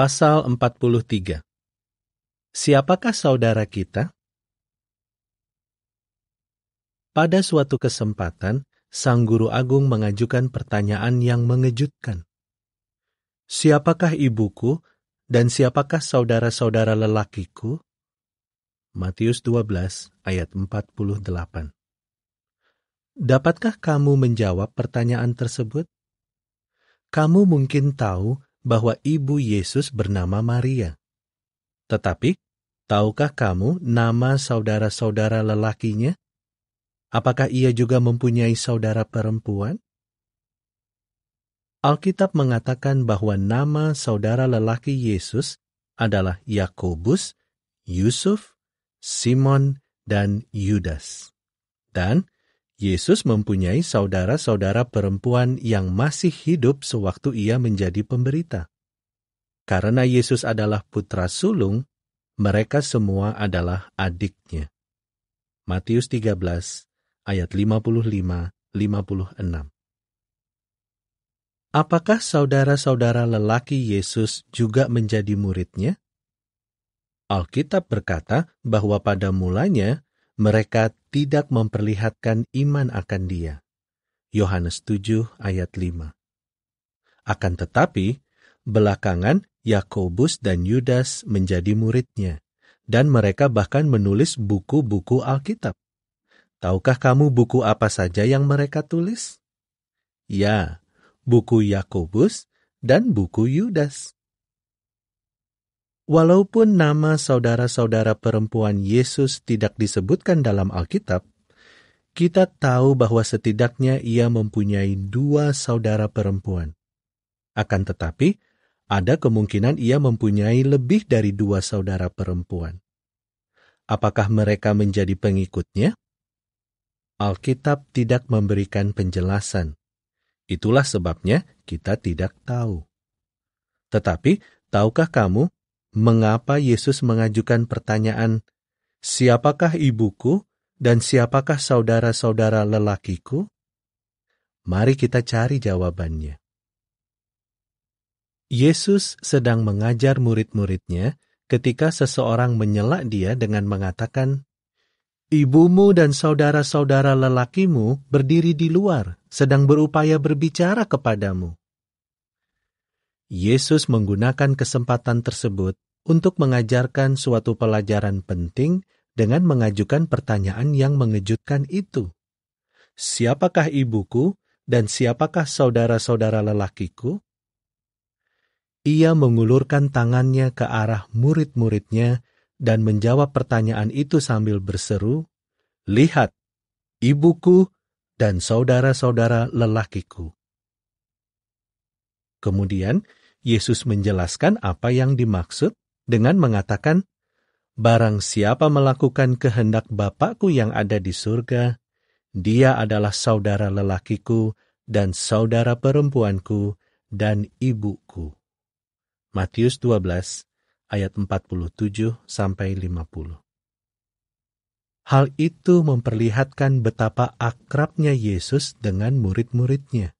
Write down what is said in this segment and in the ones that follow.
Pasal 43 Siapakah saudara kita? Pada suatu kesempatan, Sang Guru Agung mengajukan pertanyaan yang mengejutkan. Siapakah ibuku dan siapakah saudara-saudara lelakiku? Matius 12 ayat 48 Dapatkah kamu menjawab pertanyaan tersebut? Kamu mungkin tahu bahwa ibu Yesus bernama Maria. Tetapi, tahukah kamu nama saudara-saudara lelakinya? Apakah ia juga mempunyai saudara perempuan? Alkitab mengatakan bahwa nama saudara lelaki Yesus adalah Yakobus, Yusuf, Simon, dan Yudas. Dan Yesus mempunyai saudara-saudara perempuan yang masih hidup sewaktu ia menjadi pemberita. Karena Yesus adalah putra sulung, mereka semua adalah adiknya. Matius 13 ayat 55 56. Apakah saudara-saudara lelaki Yesus juga menjadi muridnya? Alkitab berkata bahwa pada mulanya mereka tidak memperlihatkan iman akan dia. Yohanes 7 ayat 5. Akan tetapi, belakangan Yakobus dan Yudas menjadi muridnya, dan mereka bahkan menulis buku-buku Alkitab. Tahukah kamu buku apa saja yang mereka tulis? Ya, buku Yakobus dan buku Yudas. Walaupun nama saudara-saudara perempuan Yesus tidak disebutkan dalam Alkitab, kita tahu bahwa setidaknya ia mempunyai dua saudara perempuan. Akan tetapi, ada kemungkinan ia mempunyai lebih dari dua saudara perempuan. Apakah mereka menjadi pengikutnya? Alkitab tidak memberikan penjelasan. Itulah sebabnya kita tidak tahu. Tetapi, tahukah kamu mengapa Yesus mengajukan pertanyaan, "Siapakah ibuku dan siapakah saudara-saudara lelakiku?" Mari kita cari jawabannya. Yesus sedang mengajar murid-muridnya ketika seseorang menyela dia dengan mengatakan, Ibumu dan saudara-saudara lelakimu berdiri di luar, sedang berupaya berbicara kepadamu. Yesus menggunakan kesempatan tersebut untuk mengajarkan suatu pelajaran penting dengan mengajukan pertanyaan yang mengejutkan itu. Siapakah ibuku dan siapakah saudara-saudara lelakiku? Ia mengulurkan tangannya ke arah murid-muridnya dan menjawab pertanyaan itu sambil berseru, "Lihat, ibuku dan saudara-saudara lelakiku." Kemudian, Yesus menjelaskan apa yang dimaksud dengan mengatakan, Barang siapa melakukan kehendak Bapakku yang ada di surga, dia adalah saudara lelakiku dan saudara perempuanku dan ibuku. Matius 12 ayat 47 sampai 50. Hal itu memperlihatkan betapa akrabnya Yesus dengan murid-muridnya.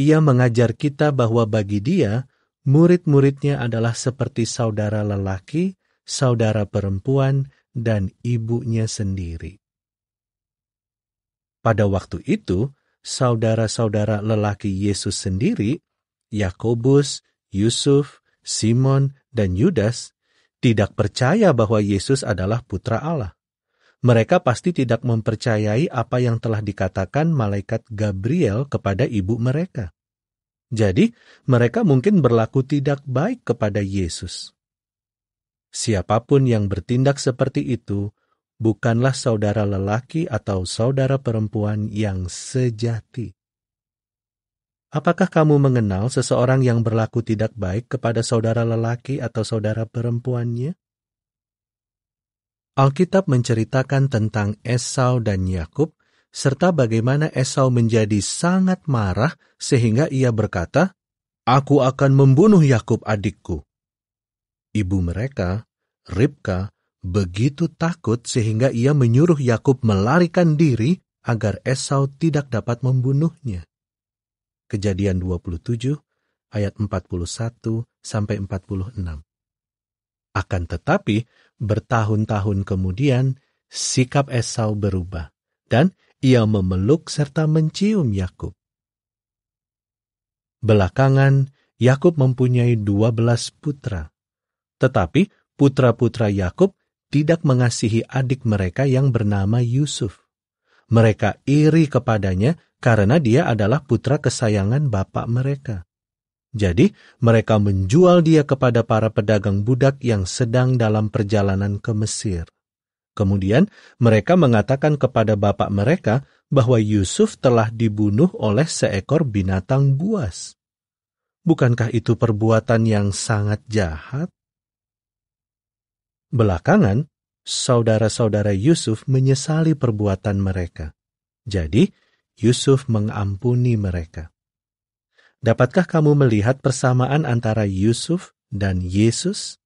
Ia mengajar kita bahwa bagi dia, murid-muridnya adalah seperti saudara lelaki, saudara perempuan, dan ibunya sendiri. Pada waktu itu, saudara-saudara lelaki Yesus sendiri, Yakobus, Yusuf, Simon, dan Yudas, tidak percaya bahwa Yesus adalah putra Allah mereka pasti tidak mempercayai apa yang telah dikatakan malaikat Gabriel kepada ibu mereka. Jadi, mereka mungkin berlaku tidak baik kepada Yesus. Siapapun yang bertindak seperti itu bukanlah saudara lelaki atau saudara perempuan yang sejati. Apakah kamu mengenal seseorang yang berlaku tidak baik kepada saudara lelaki atau saudara perempuannya? Alkitab menceritakan tentang Esau dan Yakub serta bagaimana Esau menjadi sangat marah sehingga ia berkata, "Aku akan membunuh Yakub adikku." Ibu mereka, Ribka, begitu takut sehingga ia menyuruh Yakub melarikan diri agar Esau tidak dapat membunuhnya. Kejadian 27 ayat 41 sampai 46. Akan tetapi, Bertahun-tahun kemudian, sikap Esau berubah dan ia memeluk serta mencium Yakub. Belakangan, Yakub mempunyai dua belas putra. Tetapi putra-putra Yakub tidak mengasihi adik mereka yang bernama Yusuf. Mereka iri kepadanya karena dia adalah putra kesayangan bapak mereka. Jadi, mereka menjual dia kepada para pedagang budak yang sedang dalam perjalanan ke Mesir. Kemudian, mereka mengatakan kepada bapak mereka bahwa Yusuf telah dibunuh oleh seekor binatang buas. Bukankah itu perbuatan yang sangat jahat? Belakangan, saudara-saudara Yusuf menyesali perbuatan mereka. Jadi, Yusuf mengampuni mereka. Dapatkah kamu melihat persamaan antara Yusuf dan Yesus?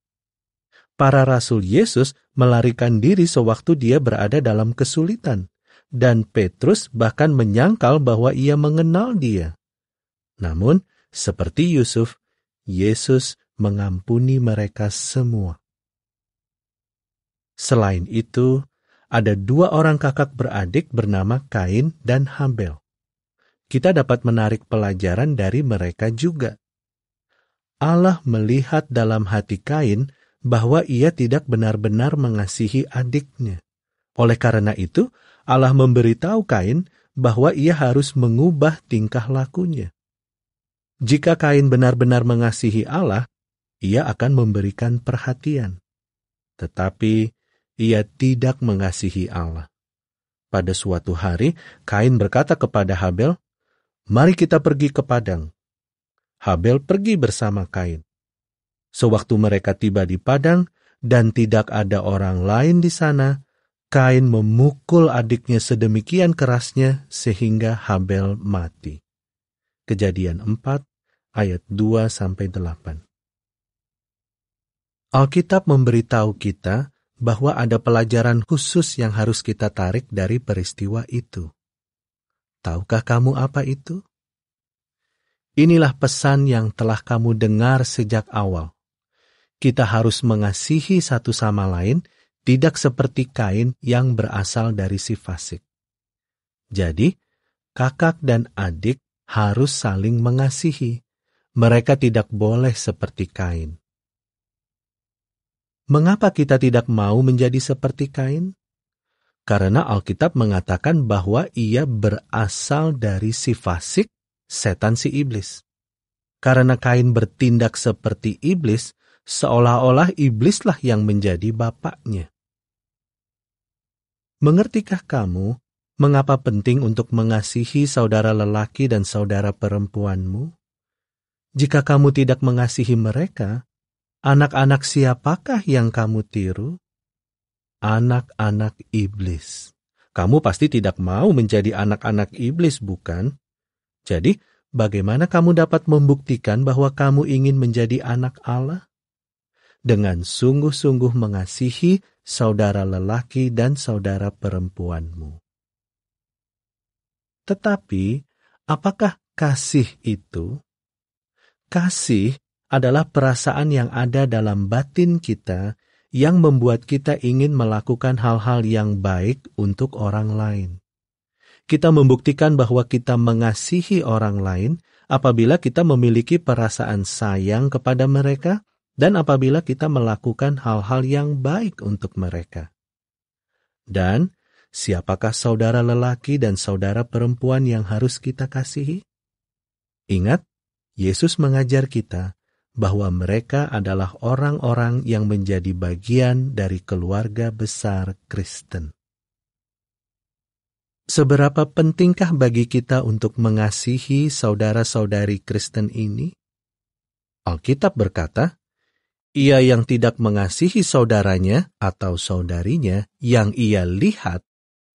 Para rasul Yesus melarikan diri sewaktu dia berada dalam kesulitan, dan Petrus bahkan menyangkal bahwa ia mengenal dia. Namun, seperti Yusuf, Yesus mengampuni mereka semua. Selain itu, ada dua orang kakak beradik bernama Kain dan Habel kita dapat menarik pelajaran dari mereka juga. Allah melihat dalam hati Kain bahwa ia tidak benar-benar mengasihi adiknya. Oleh karena itu, Allah memberitahu Kain bahwa ia harus mengubah tingkah lakunya. Jika Kain benar-benar mengasihi Allah, ia akan memberikan perhatian. Tetapi ia tidak mengasihi Allah. Pada suatu hari, Kain berkata kepada Habel, Mari kita pergi ke padang. Habel pergi bersama Kain. Sewaktu mereka tiba di padang dan tidak ada orang lain di sana, Kain memukul adiknya sedemikian kerasnya sehingga Habel mati. Kejadian 4 ayat 2 sampai 8. Alkitab memberitahu kita bahwa ada pelajaran khusus yang harus kita tarik dari peristiwa itu. Tahukah kamu apa itu? Inilah pesan yang telah kamu dengar sejak awal. Kita harus mengasihi satu sama lain, tidak seperti kain yang berasal dari si fasik. Jadi, kakak dan adik harus saling mengasihi. Mereka tidak boleh seperti kain. Mengapa kita tidak mau menjadi seperti kain? Karena Alkitab mengatakan bahwa ia berasal dari si fasik, setan si iblis. Karena Kain bertindak seperti iblis, seolah-olah iblislah yang menjadi bapaknya. Mengertikah kamu mengapa penting untuk mengasihi saudara lelaki dan saudara perempuanmu? Jika kamu tidak mengasihi mereka, anak-anak siapakah yang kamu tiru? anak-anak iblis. Kamu pasti tidak mau menjadi anak-anak iblis, bukan? Jadi, bagaimana kamu dapat membuktikan bahwa kamu ingin menjadi anak Allah? Dengan sungguh-sungguh mengasihi saudara lelaki dan saudara perempuanmu. Tetapi, apakah kasih itu? Kasih adalah perasaan yang ada dalam batin kita yang membuat kita ingin melakukan hal-hal yang baik untuk orang lain. Kita membuktikan bahwa kita mengasihi orang lain apabila kita memiliki perasaan sayang kepada mereka dan apabila kita melakukan hal-hal yang baik untuk mereka. Dan siapakah saudara lelaki dan saudara perempuan yang harus kita kasihi? Ingat, Yesus mengajar kita bahwa mereka adalah orang-orang yang menjadi bagian dari keluarga besar Kristen. Seberapa pentingkah bagi kita untuk mengasihi saudara-saudari Kristen ini? Alkitab berkata, "Ia yang tidak mengasihi saudaranya atau saudarinya yang ia lihat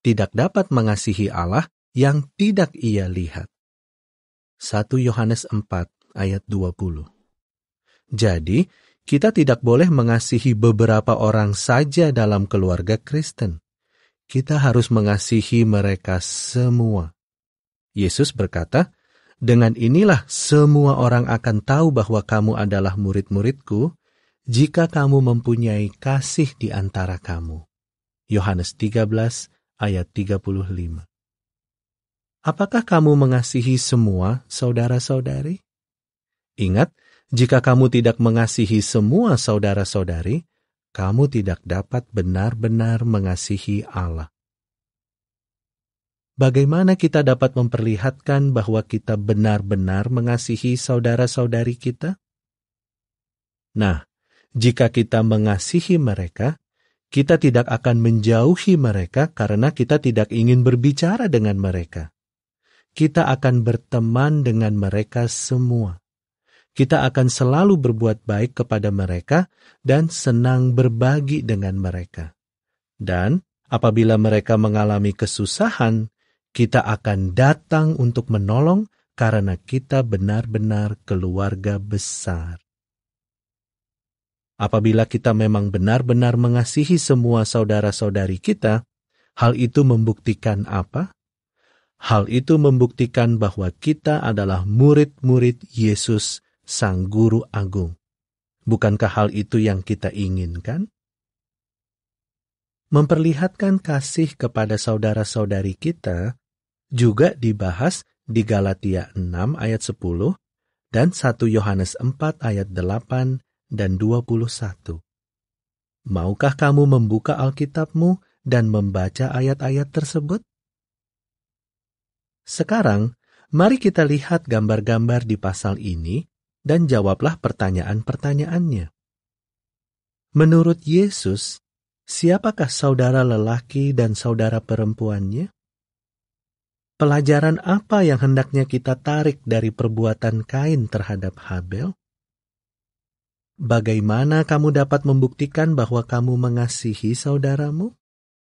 tidak dapat mengasihi Allah yang tidak ia lihat." 1 Yohanes 4 ayat 20 jadi, kita tidak boleh mengasihi beberapa orang saja dalam keluarga Kristen. Kita harus mengasihi mereka semua. Yesus berkata, "Dengan inilah semua orang akan tahu bahwa kamu adalah murid-muridku jika kamu mempunyai kasih di antara kamu." Yohanes 13 ayat 35. Apakah kamu mengasihi semua saudara-saudari? Ingat, jika kamu tidak mengasihi semua saudara-saudari, kamu tidak dapat benar-benar mengasihi Allah. Bagaimana kita dapat memperlihatkan bahwa kita benar-benar mengasihi saudara-saudari kita? Nah, jika kita mengasihi mereka, kita tidak akan menjauhi mereka karena kita tidak ingin berbicara dengan mereka. Kita akan berteman dengan mereka semua kita akan selalu berbuat baik kepada mereka dan senang berbagi dengan mereka. Dan apabila mereka mengalami kesusahan, kita akan datang untuk menolong karena kita benar-benar keluarga besar. Apabila kita memang benar-benar mengasihi semua saudara-saudari kita, hal itu membuktikan apa? Hal itu membuktikan bahwa kita adalah murid-murid Yesus Sang Guru Agung. Bukankah hal itu yang kita inginkan? Memperlihatkan kasih kepada saudara-saudari kita juga dibahas di Galatia 6 ayat 10 dan 1 Yohanes 4 ayat 8 dan 21. Maukah kamu membuka Alkitabmu dan membaca ayat-ayat tersebut? Sekarang, mari kita lihat gambar-gambar di pasal ini dan jawablah pertanyaan-pertanyaannya. Menurut Yesus, siapakah saudara lelaki dan saudara perempuannya? Pelajaran apa yang hendaknya kita tarik dari perbuatan Kain terhadap Habel? Bagaimana kamu dapat membuktikan bahwa kamu mengasihi saudaramu?